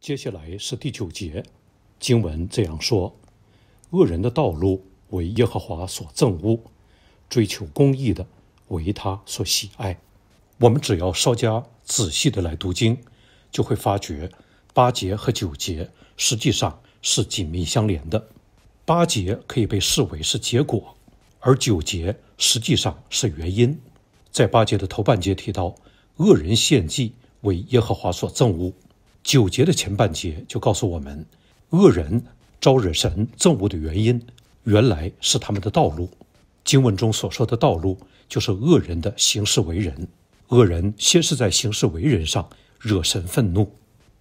接下来是第九节，经文这样说：恶人的道路为耶和华所憎恶，追求公义的为他所喜爱。我们只要稍加仔细的来读经，就会发觉八节和九节实际上是紧密相连的。八节可以被视为是结果，而九节实际上是原因。在八节的头半节提到，恶人献祭为耶和华所憎恶。九节的前半节就告诉我们，恶人招惹神憎恶的原因，原来是他们的道路。经文中所说的道路，就是恶人的行事为人。恶人先是在行事为人上惹神愤怒，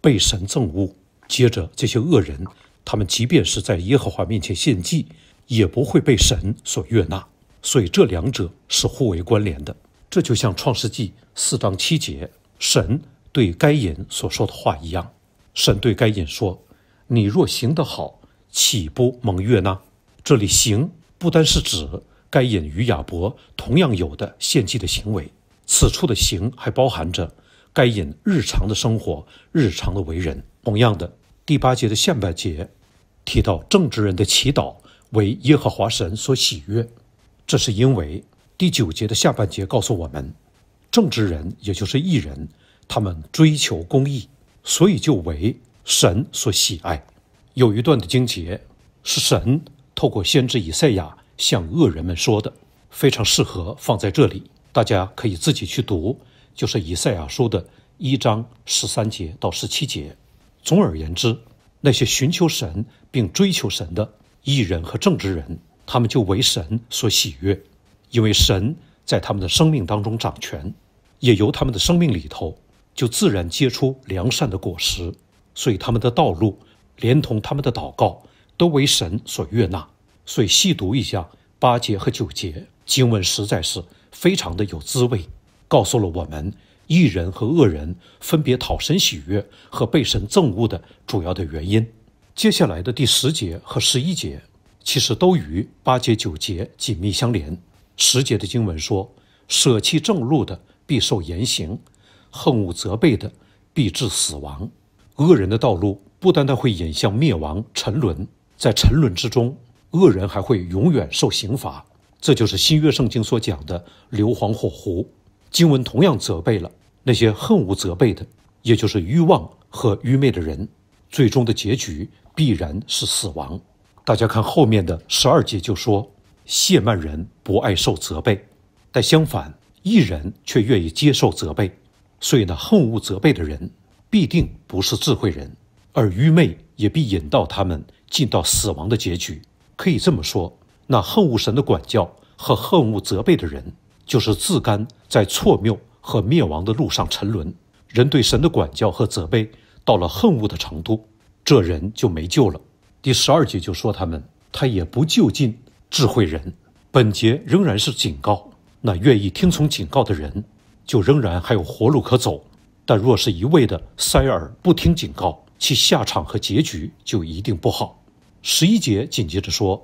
被神憎恶。接着，这些恶人，他们即便是在耶和华面前献祭，也不会被神所悦纳。所以，这两者是互为关联的。这就像创世纪四章七节，神。对该隐所说的话一样，神对该隐说：“你若行得好，岂不蒙悦呢？”这里“行”不单是指该隐与亚伯同样有的献祭的行为，此处的“行”还包含着该隐日常的生活、日常的为人。同样的，第八节的下半节提到正直人的祈祷为耶和华神所喜悦，这是因为第九节的下半节告诉我们，正直人也就是异人。他们追求公义，所以就为神所喜爱。有一段的经节是神透过先知以赛亚向恶人们说的，非常适合放在这里，大家可以自己去读，就是以赛亚书的一章十三节到十七节。总而言之，那些寻求神并追求神的艺人和正直人，他们就为神所喜悦，因为神在他们的生命当中掌权，也由他们的生命里头。就自然结出良善的果实，所以他们的道路，连同他们的祷告，都为神所悦纳。所以细读一下八节和九节经文，实在是非常的有滋味，告诉了我们一人和恶人分别讨神喜悦和被神憎恶的主要的原因。接下来的第十节和十一节，其实都与八节九节紧密相连。十节的经文说：“舍弃正路的，必受严刑。”恨恶责备的，必致死亡。恶人的道路不单单会引向灭亡、沉沦，在沉沦之中，恶人还会永远受刑罚。这就是新约圣经所讲的硫磺火湖。经文同样责备了那些恨无责备的，也就是欲望和愚昧的人，最终的结局必然是死亡。大家看后面的十二节就说：谢曼人不爱受责备，但相反，一人却愿意接受责备。所以，呢，恨恶责备的人，必定不是智慧人，而愚昧也必引到他们进到死亡的结局。可以这么说，那恨恶神的管教和恨恶责备的人，就是自甘在错谬和灭亡的路上沉沦。人对神的管教和责备，到了恨恶的程度，这人就没救了。第十二节就说他们，他也不就近智慧人。本节仍然是警告，那愿意听从警告的人。就仍然还有活路可走，但若是一味的塞耳不听警告，其下场和结局就一定不好。十一节紧接着说：“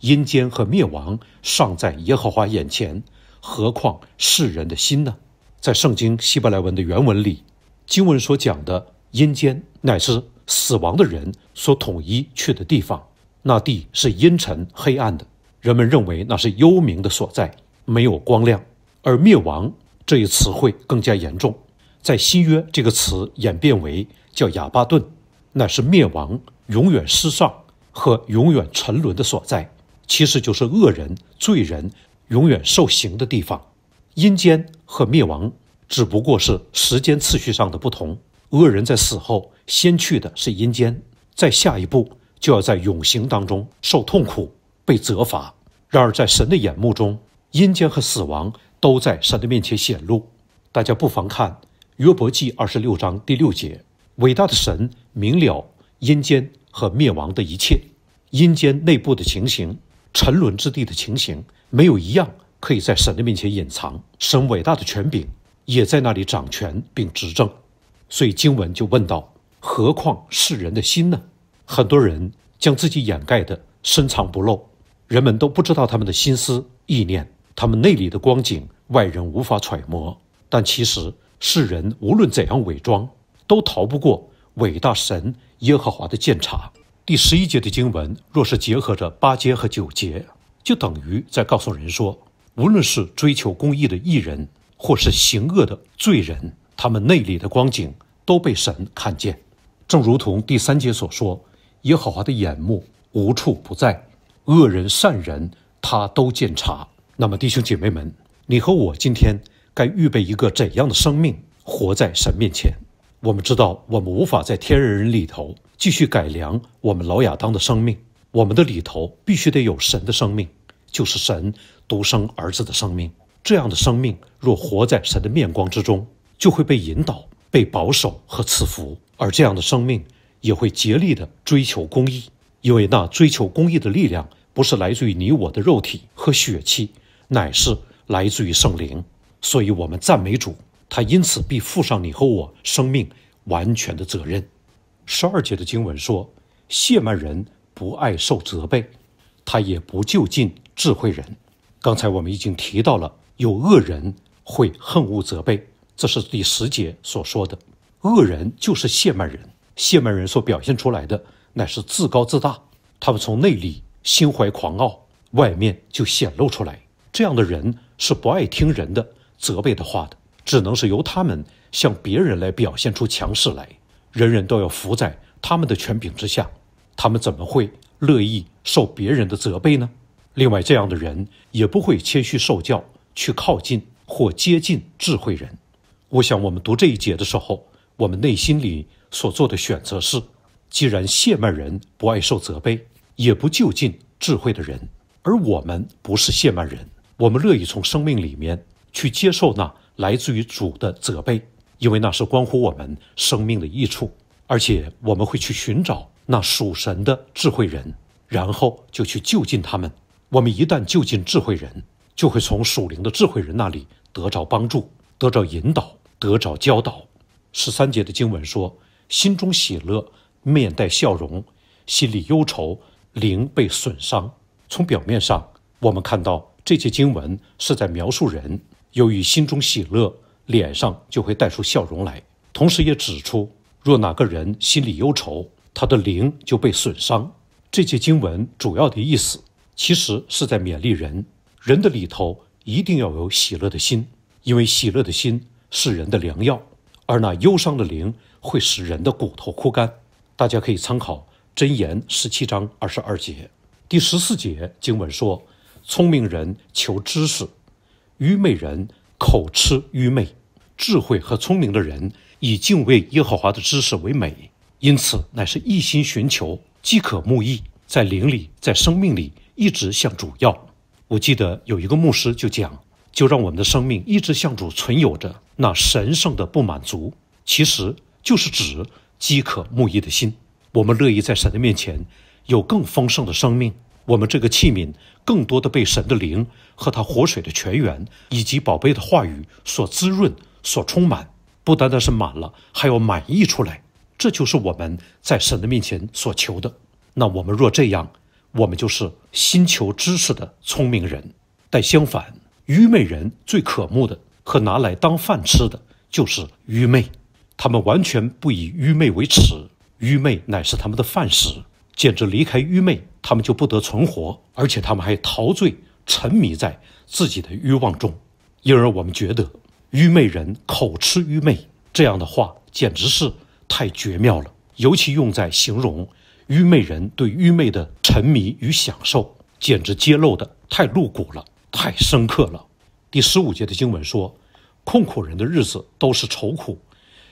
阴间和灭亡尚在耶和华眼前，何况世人的心呢？”在圣经希伯来文的原文里，经文所讲的阴间乃是死亡的人所统一去的地方，那地是阴沉黑暗的，人们认为那是幽冥的所在，没有光亮，而灭亡。这一词汇更加严重，在“新约”这个词演变为叫“哑巴顿”，那是灭亡、永远失丧和永远沉沦的所在，其实就是恶人、罪人永远受刑的地方。阴间和灭亡只不过是时间次序上的不同，恶人在死后先去的是阴间，在下一步就要在永刑当中受痛苦、被责罚。然而，在神的眼目中，阴间和死亡。都在神的面前显露，大家不妨看约伯记二十六章第六节：伟大的神明了阴间和灭亡的一切，阴间内部的情形，沉沦之地的情形，没有一样可以在神的面前隐藏。神伟大的权柄也在那里掌权并执政，所以经文就问道：何况世人的心呢？很多人将自己掩盖的深藏不露，人们都不知道他们的心思意念。他们内里的光景，外人无法揣摩。但其实，世人无论怎样伪装，都逃不过伟大神耶和华的鉴察。第十一节的经文，若是结合着八节和九节，就等于在告诉人说，无论是追求公义的艺人，或是行恶的罪人，他们内里的光景都被神看见。正如同第三节所说，耶和华的眼目无处不在，恶人善人他都见察。那么，弟兄姐妹们，你和我今天该预备一个怎样的生命，活在神面前？我们知道，我们无法在天人里头继续改良我们老亚当的生命，我们的里头必须得有神的生命，就是神独生儿子的生命。这样的生命若活在神的面光之中，就会被引导、被保守和赐福，而这样的生命也会竭力的追求公义，因为那追求公义的力量不是来自于你我的肉体和血气。乃是来自于圣灵，所以我们赞美主，他因此必负上你和我生命完全的责任。十二节的经文说：“谢曼人不爱受责备，他也不就近智慧人。”刚才我们已经提到了，有恶人会恨恶责备，这是第十节所说的。恶人就是谢曼人，谢曼人所表现出来的乃是自高自大，他们从内里心怀狂傲，外面就显露出来。这样的人是不爱听人的责备的话的，只能是由他们向别人来表现出强势来，人人都要服在他们的权柄之下，他们怎么会乐意受别人的责备呢？另外，这样的人也不会谦虚受教，去靠近或接近智慧人。我想，我们读这一节的时候，我们内心里所做的选择是：既然谢曼人不爱受责备，也不就近智慧的人，而我们不是谢曼人。我们乐意从生命里面去接受那来自于主的责备，因为那是关乎我们生命的益处。而且我们会去寻找那属神的智慧人，然后就去就近他们。我们一旦就近智慧人，就会从属灵的智慧人那里得着帮助，得着引导，得着教导。十三节的经文说：“心中喜乐，面带笑容，心里忧愁，灵被损伤。”从表面上，我们看到。这些经文是在描述人，由于心中喜乐，脸上就会带出笑容来。同时，也指出若哪个人心里忧愁，他的灵就被损伤。这些经文主要的意思其实是在勉励人，人的里头一定要有喜乐的心，因为喜乐的心是人的良药，而那忧伤的灵会使人的骨头枯干。大家可以参考《箴言》十七章二十二节，第十四节经文说。聪明人求知识，愚昧人口吃愚昧。智慧和聪明的人以敬畏耶和华的知识为美，因此乃是一心寻求饥渴慕义，在灵里在生命里一直向主要。我记得有一个牧师就讲，就让我们的生命一直向主存有着那神圣的不满足，其实就是指饥渴慕义的心。我们乐意在神的面前有更丰盛的生命。我们这个器皿，更多的被神的灵和他活水的泉源，以及宝贝的话语所滋润、所充满。不单单是满了，还要满溢出来。这就是我们在神的面前所求的。那我们若这样，我们就是心求知识的聪明人。但相反，愚昧人最可慕的和拿来当饭吃的，就是愚昧。他们完全不以愚昧为耻，愚昧乃是他们的饭食，简直离开愚昧。他们就不得存活，而且他们还陶醉、沉迷在自己的欲望中，因而我们觉得“愚昧人口吃愚昧”这样的话简直是太绝妙了，尤其用在形容愚昧人对愚昧的沉迷与享受，简直揭露的太露骨了，太深刻了。第十五节的经文说：“控苦人的日子都是愁苦，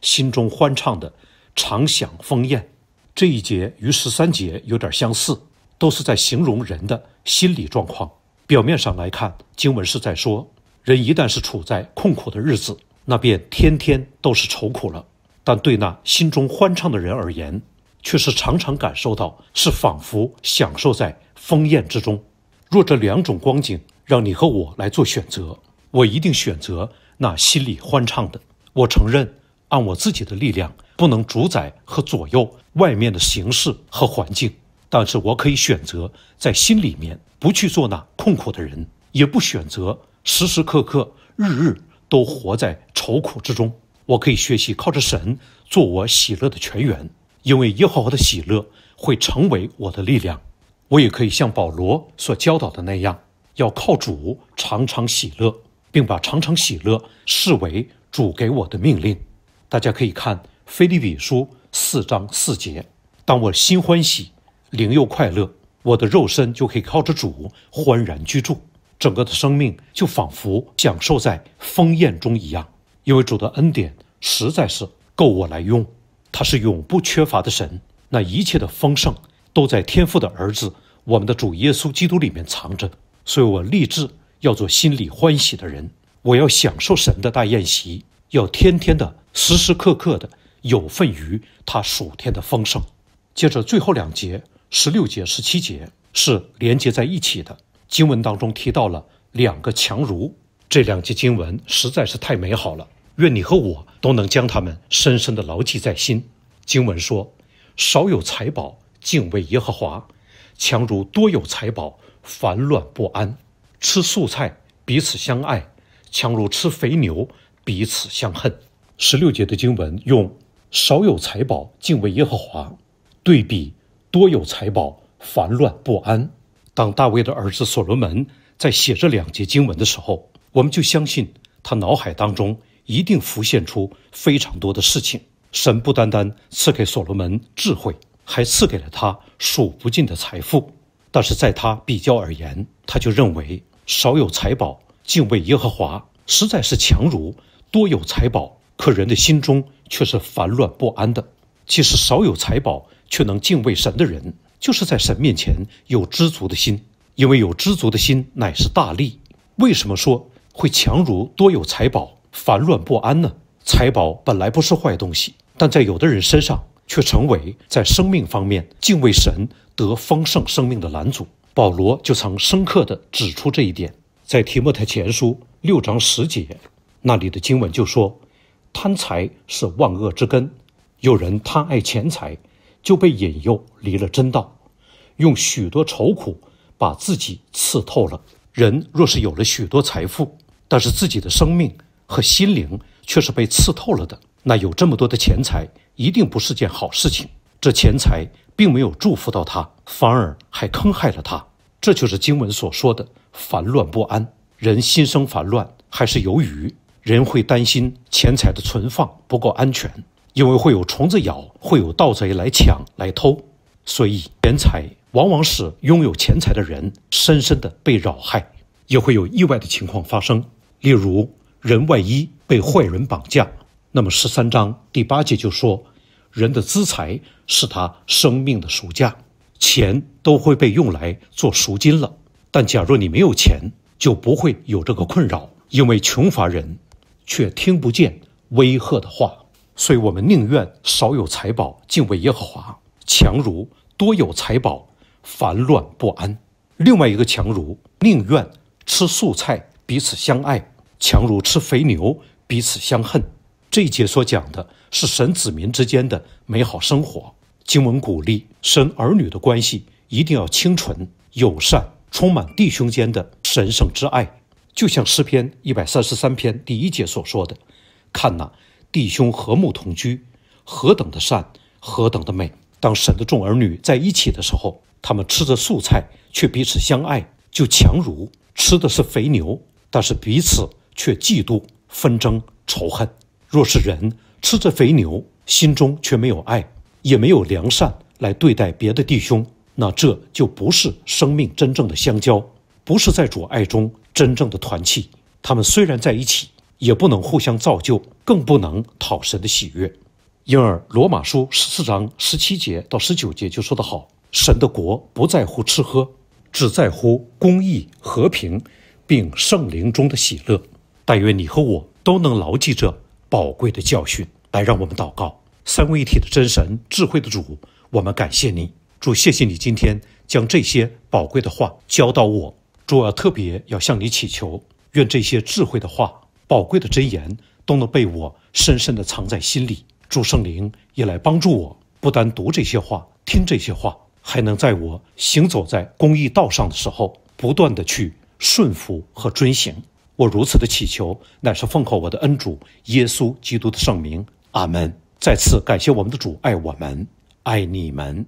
心中欢畅的常享丰宴。”这一节与十三节有点相似。都是在形容人的心理状况。表面上来看，经文是在说，人一旦是处在困苦的日子，那便天天都是愁苦了。但对那心中欢畅的人而言，却是常常感受到是仿佛享受在丰宴之中。若这两种光景让你和我来做选择，我一定选择那心里欢畅的。我承认，按我自己的力量，不能主宰和左右外面的形式和环境。但是我可以选择在心里面不去做那痛苦的人，也不选择时时刻刻、日日都活在愁苦之中。我可以学习靠着神做我喜乐的泉源，因为耶和华的喜乐会成为我的力量。我也可以像保罗所教导的那样，要靠主常常喜乐，并把常常喜乐视为主给我的命令。大家可以看《腓立比书》四章四节：当我心欢喜。灵又快乐，我的肉身就可以靠着主欢然居住，整个的生命就仿佛享受在丰宴中一样。因为主的恩典实在是够我来用，他是永不缺乏的神。那一切的丰盛都在天父的儿子，我们的主耶稣基督里面藏着。所以我立志要做心里欢喜的人，我要享受神的大宴席，要天天的、时时刻刻的有份于他属天的丰盛。接着最后两节。十六节、十七节是连接在一起的经文当中提到了两个强如，这两节经文实在是太美好了。愿你和我都能将它们深深的牢记在心。经文说：“少有财宝敬畏耶和华，强如多有财宝烦乱不安；吃素菜彼此相爱，强如吃肥牛彼此相恨。”十六节的经文用“少有财宝敬畏耶和华”对比。多有财宝，烦乱不安。当大卫的儿子所罗门在写这两节经文的时候，我们就相信他脑海当中一定浮现出非常多的事情。神不单单赐给所罗门智慧，还赐给了他数不尽的财富。但是在他比较而言，他就认为少有财宝敬畏耶和华实在是强如多有财宝。可人的心中却是烦乱不安的。其实少有财宝。却能敬畏神的人，就是在神面前有知足的心，因为有知足的心乃是大利。为什么说会强如多有财宝烦乱不安呢？财宝本来不是坏东西，但在有的人身上却成为在生命方面敬畏神得丰盛生命的拦阻。保罗就曾深刻的指出这一点，在提莫太前书六章十节，那里的经文就说：“贪财是万恶之根，有人贪爱钱财。”就被引诱离了真道，用许多愁苦把自己刺透了。人若是有了许多财富，但是自己的生命和心灵却是被刺透了的，那有这么多的钱财，一定不是件好事情。这钱财并没有祝福到他，反而还坑害了他。这就是经文所说的烦乱不安。人心生烦乱，还是由于人会担心钱财的存放不够安全。因为会有虫子咬，会有盗贼来抢来偷，所以钱财往往使拥有钱财的人深深的被扰害，也会有意外的情况发生，例如人万一被坏人绑架。那么十三章第八节就说，人的资财是他生命的赎价，钱都会被用来做赎金了。但假若你没有钱，就不会有这个困扰，因为穷乏人，却听不见威吓的话。所以我们宁愿少有财宝敬畏耶和华，强如多有财宝烦乱不安。另外一个强如宁愿吃素菜彼此相爱，强如吃肥牛彼此相恨。这一节所讲的是神子民之间的美好生活。经文鼓励神儿女的关系一定要清纯、友善，充满弟兄间的神圣之爱。就像诗篇一百三十三篇第一节所说的：“看哪。”弟兄和睦同居，何等的善，何等的美！当神的众儿女在一起的时候，他们吃着素菜，却彼此相爱；就强如吃的是肥牛，但是彼此却嫉妒、纷争、仇恨。若是人吃着肥牛，心中却没有爱，也没有良善来对待别的弟兄，那这就不是生命真正的相交，不是在主爱中真正的团契。他们虽然在一起。也不能互相造就，更不能讨神的喜悦。因而，罗马书十四章十七节到十九节就说得好：“神的国不在乎吃喝，只在乎公义、和平，并圣灵中的喜乐。”但愿你和我都能牢记这宝贵的教训。来，让我们祷告：三位一体的真神，智慧的主，我们感谢你，主，谢谢你今天将这些宝贵的话教导我。主，特别要向你祈求，愿这些智慧的话。宝贵的箴言都能被我深深地藏在心里，主圣灵也来帮助我，不单读这些话、听这些话，还能在我行走在公益道上的时候，不断地去顺服和遵行。我如此的祈求，乃是奉候我的恩主耶稣基督的圣名。阿门。再次感谢我们的主爱我们，爱你们。